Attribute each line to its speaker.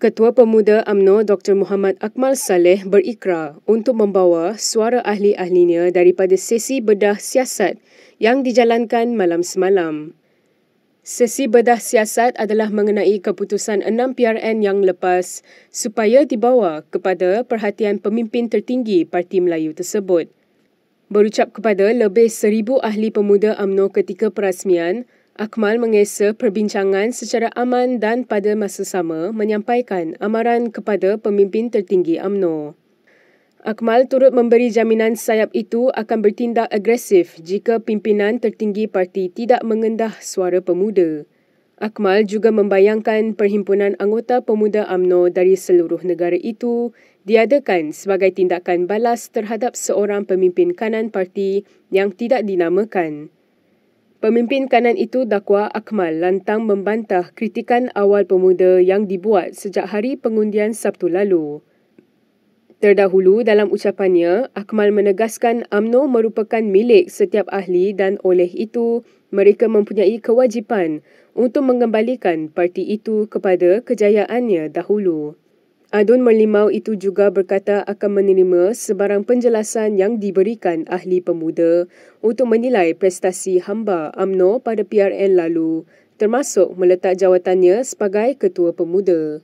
Speaker 1: Ketua Pemuda AMNO Dr. Muhammad Akmal Saleh berikrar untuk membawa suara ahli-ahlinya daripada sesi bedah siasat yang dijalankan malam semalam. Sesi bedah siasat adalah mengenai keputusan 6 PRN yang lepas supaya dibawa kepada perhatian pemimpin tertinggi Parti Melayu tersebut. Berucap kepada lebih seribu ahli pemuda AMNO ketika perasmian, Akmal mengesa perbincangan secara aman dan pada masa sama menyampaikan amaran kepada pemimpin tertinggi AMNO. Akmal turut memberi jaminan sayap itu akan bertindak agresif jika pimpinan tertinggi parti tidak mengendah suara pemuda. Akmal juga membayangkan perhimpunan anggota pemuda AMNO dari seluruh negara itu diadakan sebagai tindakan balas terhadap seorang pemimpin kanan parti yang tidak dinamakan. Pemimpin kanan itu dakwa Akmal lantang membantah kritikan awal pemuda yang dibuat sejak hari pengundian Sabtu lalu. Terdahulu dalam ucapannya, Akmal menegaskan AMNO merupakan milik setiap ahli dan oleh itu mereka mempunyai kewajipan untuk mengembalikan parti itu kepada kejayaannya dahulu. Adun Merlimau itu juga berkata akan menerima sebarang penjelasan yang diberikan ahli pemuda untuk menilai prestasi hamba Amno pada PRN lalu termasuk meletak jawatannya sebagai ketua pemuda.